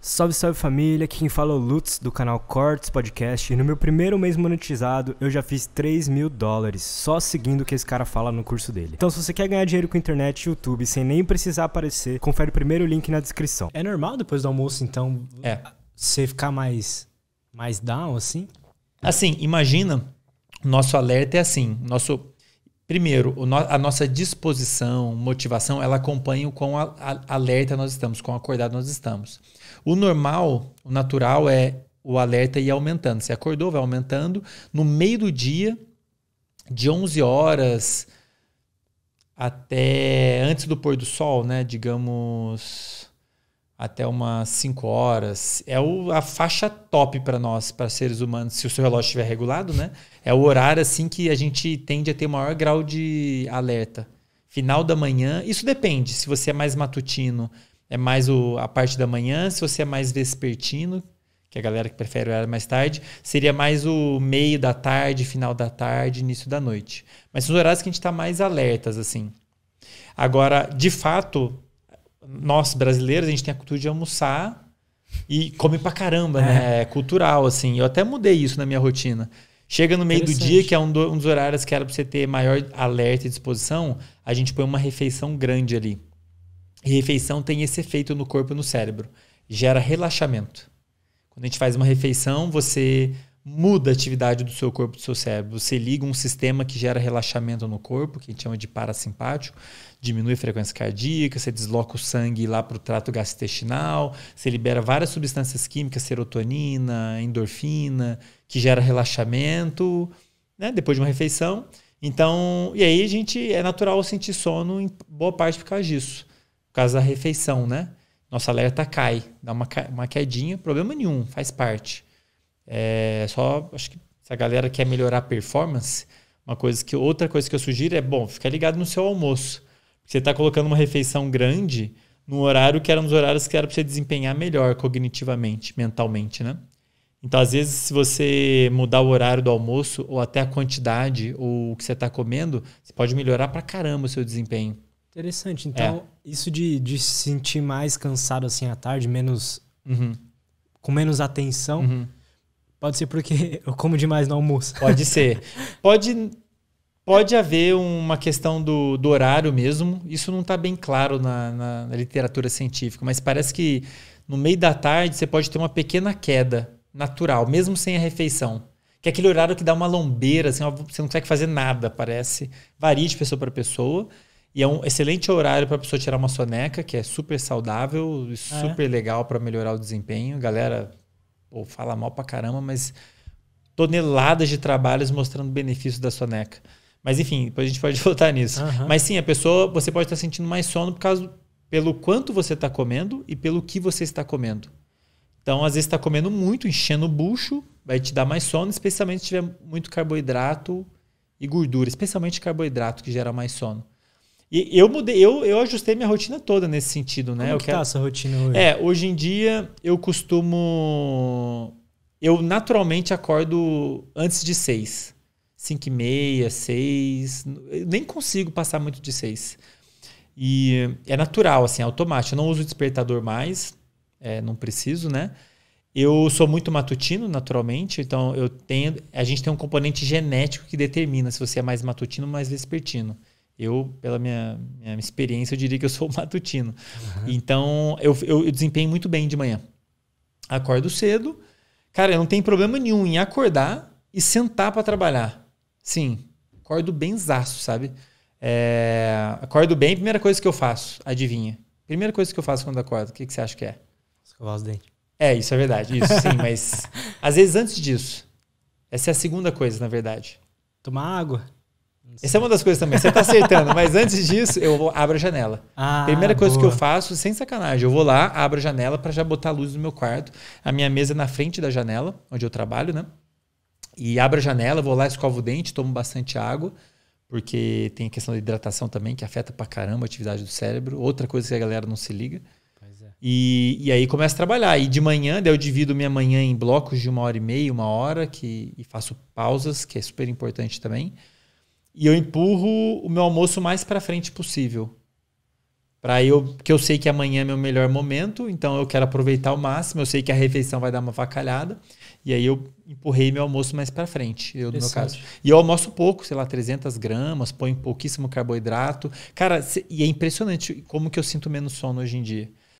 Salve, salve família, aqui quem fala é o Lutz do canal Cortes Podcast e no meu primeiro mês monetizado eu já fiz 3 mil dólares só seguindo o que esse cara fala no curso dele. Então se você quer ganhar dinheiro com internet e YouTube sem nem precisar aparecer, confere o primeiro link na descrição. É normal depois do almoço então é. você ficar mais, mais down assim? Assim, imagina, nosso alerta é assim, nosso Primeiro, a nossa disposição, motivação, ela acompanha o quão alerta nós estamos, quão acordado nós estamos. O normal, o natural é o alerta ir aumentando. Você acordou, vai aumentando. No meio do dia, de 11 horas até antes do pôr do sol, né? Digamos até umas 5 horas. É o, a faixa top para nós, para seres humanos, se o seu relógio estiver regulado, né? É o horário assim que a gente tende a ter o maior grau de alerta. Final da manhã, isso depende. Se você é mais matutino, é mais o, a parte da manhã. Se você é mais vespertino, que é a galera que prefere o horário mais tarde, seria mais o meio da tarde, final da tarde, início da noite. Mas são os horários que a gente está mais alertas, assim. Agora, de fato, nós brasileiros, a gente tem a cultura de almoçar e come pra caramba, né? É, é cultural, assim. Eu até mudei isso na minha rotina. Chega no meio do dia, que é um, do, um dos horários que era pra você ter maior alerta e disposição, a gente põe uma refeição grande ali. E refeição tem esse efeito no corpo e no cérebro. Gera relaxamento. Quando a gente faz uma refeição, você muda a atividade do seu corpo, do seu cérebro. Você liga um sistema que gera relaxamento no corpo, que a gente chama de parasimpático, diminui a frequência cardíaca, você desloca o sangue lá para o trato gastrointestinal, você libera várias substâncias químicas, serotonina, endorfina, que gera relaxamento, né? depois de uma refeição. Então, e aí a gente é natural sentir sono em boa parte por causa disso, por causa da refeição, né? Nosso alerta cai, dá uma, uma quedinha, problema nenhum, faz parte. É só, acho que se a galera quer melhorar a performance, uma coisa que outra coisa que eu sugiro é, bom, ficar ligado no seu almoço. Você está colocando uma refeição grande num horário que era os horários que era para você desempenhar melhor cognitivamente, mentalmente, né? Então, às vezes, se você mudar o horário do almoço ou até a quantidade ou o que você está comendo, você pode melhorar para caramba o seu desempenho. Interessante. Então, é. isso de, de se sentir mais cansado assim à tarde, menos uhum. com menos atenção, uhum. Pode ser porque eu como demais no almoço. Pode ser. Pode, pode haver uma questão do, do horário mesmo. Isso não está bem claro na, na, na, literatura científica, mas parece que no meio da tarde você pode ter uma pequena queda natural, mesmo sem a refeição. Que é aquele horário que dá uma lombeira, assim, você não consegue fazer nada, parece. Varia de pessoa para pessoa. E é um excelente horário para a pessoa tirar uma soneca, que é super saudável, ah, é? super é? legal para melhorar o desempenho. Galera, ou fala mal pra caramba, mas toneladas de trabalhos mostrando benefícios da soneca. Mas enfim, depois a gente pode voltar nisso. Uhum. Mas sim, a pessoa, você pode estar sentindo mais sono por causa pelo quanto você está comendo e pelo que você está comendo. Então, às vezes está comendo muito, enchendo o bucho, vai te dar mais sono, especialmente se tiver muito carboidrato e gordura, especialmente carboidrato que gera mais sono. E eu mudei, eu, eu ajustei minha rotina toda nesse sentido, né? Como eu que quero... tá essa rotina hoje? É, hoje em dia eu costumo. Eu naturalmente acordo antes de seis. Cinco e meia, seis. Eu nem consigo passar muito de seis. E é natural, assim, é automático. Eu não uso despertador mais, é, não preciso, né? Eu sou muito matutino, naturalmente, então eu tenho. A gente tem um componente genético que determina se você é mais matutino ou mais vespertino. Eu, pela minha, minha experiência, eu diria que eu sou matutino. Uhum. Então, eu, eu, eu desempenho muito bem de manhã. Acordo cedo. Cara, eu não tenho problema nenhum em acordar e sentar para trabalhar. Sim, acordo bem zaço, sabe? É, acordo bem, primeira coisa que eu faço, adivinha. Primeira coisa que eu faço quando acordo, o que, que você acha que é? Escovar os dentes. É, isso é verdade, isso sim, mas às vezes antes disso. Essa é a segunda coisa, na verdade. Tomar água. Essa é uma das coisas também. Você está acertando, mas antes disso, eu abro a janela. Ah, Primeira coisa boa. que eu faço, sem sacanagem, eu vou lá, abro a janela para já botar a luz no meu quarto. A minha mesa é na frente da janela, onde eu trabalho, né? E abro a janela, vou lá, escovo o dente, tomo bastante água, porque tem a questão da hidratação também, que afeta pra caramba a atividade do cérebro. Outra coisa que a galera não se liga. É. E, e aí começo a trabalhar. E de manhã, daí eu divido minha manhã em blocos de uma hora e meia, uma hora, que, e faço pausas, que é super importante também e eu empurro o meu almoço mais para frente possível. Para eu, que eu sei que amanhã é meu melhor momento, então eu quero aproveitar ao máximo, eu sei que a refeição vai dar uma vacalhada, e aí eu empurrei meu almoço mais para frente, eu no meu caso. E eu almoço pouco, sei lá, 300 gramas, põe pouquíssimo carboidrato. Cara, e é impressionante como que eu sinto menos sono hoje em dia.